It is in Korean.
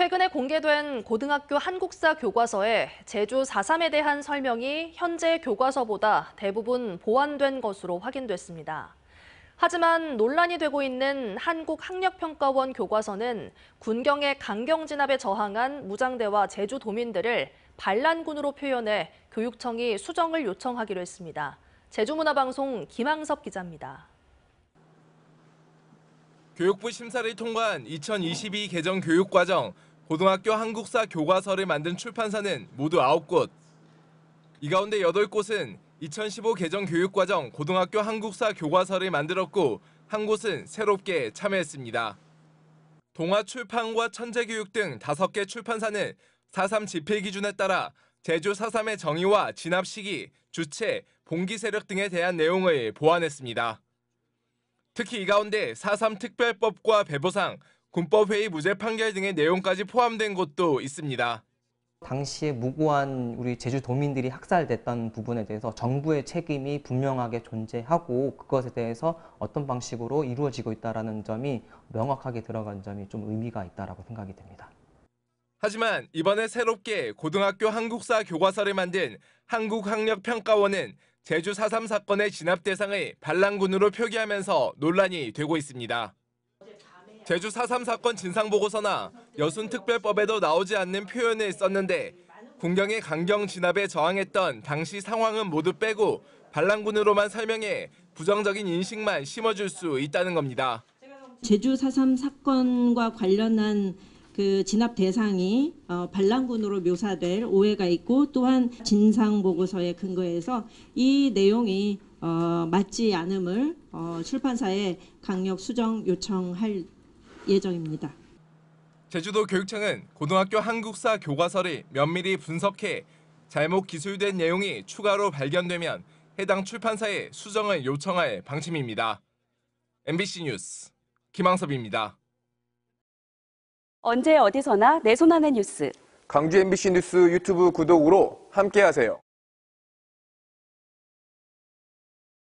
최근에 공개된 고등학교 한국사 교과서에 제주 4.3에 대한 설명이 현재 교과서보다 대부분 보완된 것으로 확인됐습니다. 하지만 논란이 되고 있는 한국학력평가원 교과서는 군경의 강경 진압에 저항한 무장대와 제주 도민들을 반란군으로 표현해 교육청이 수정을 요청하기로 했습니다. 제주문화방송 김항섭 기자입니다. 교육부 심사를 통과한 2022 개정 교육과정 고등학교 한국사 교과서를 만든 출판사는 모두 9곳. 이 가운데 8곳은 2015 개정 교육과정 고등학교 한국사 교과서를 만들었고 한 곳은 새롭게 참여했습니다. 동아출판과 천재교육 등 5개 출판사는 4.3 집필 기준에 따라 제주 4.3의 정의와 진압 시기, 주체, 봉기 세력 등에 대한 내용을 보완했습니다. 특히 이 가운데 4.3 특별법과 배보상, 군법회의 무죄 판결 등의 내용까지 포함된 것도 있습니다. 당시에 무고한 우리 제주도민들이 학살됐던 부분에 대해서 정부의 책임이 분명하게 존재하고 그것에 대해서 어떤 방식으로 이루어지고 있다는 라 점이 명확하게 들어간 점이 좀 의미가 있다고 라 생각이 됩니다. 하지만 이번에 새롭게 고등학교 한국사 교과서를 만든 한국학력평가원은 제주 4.3 사건의 진압 대상을 반란군으로 표기하면서 논란이 되고 있습니다. 제주 4.3 사건 진상보고서나 여순특별법에도 나오지 않는 표현에 있었는데 군경의 강경 진압에 저항했던 당시 상황은 모두 빼고 반란군으로만 설명해 부정적인 인식만 심어줄 수 있다는 겁니다. 제주 4.3 사건과 관련한 그 진압 대상이 어, 반란군으로 묘사될 오해가 있고 또한 진상보고서에 근거해서 이 내용이 어, 맞지 않음을 어, 출판사에 강력 수정 요청할 예정입니다. 제주도 교육청은 고등학교 한국사 교과서를 면밀히 분석해 잘못 기술된 내용이 추가로 발견되면 해당 출판사에 수정을 요청할 방침입니다. MBC 뉴스 김항섭입니다. 언제 어디서나 내 손안의 뉴스. 강주 MBC 뉴스 유튜브 구독으로 함께하세요.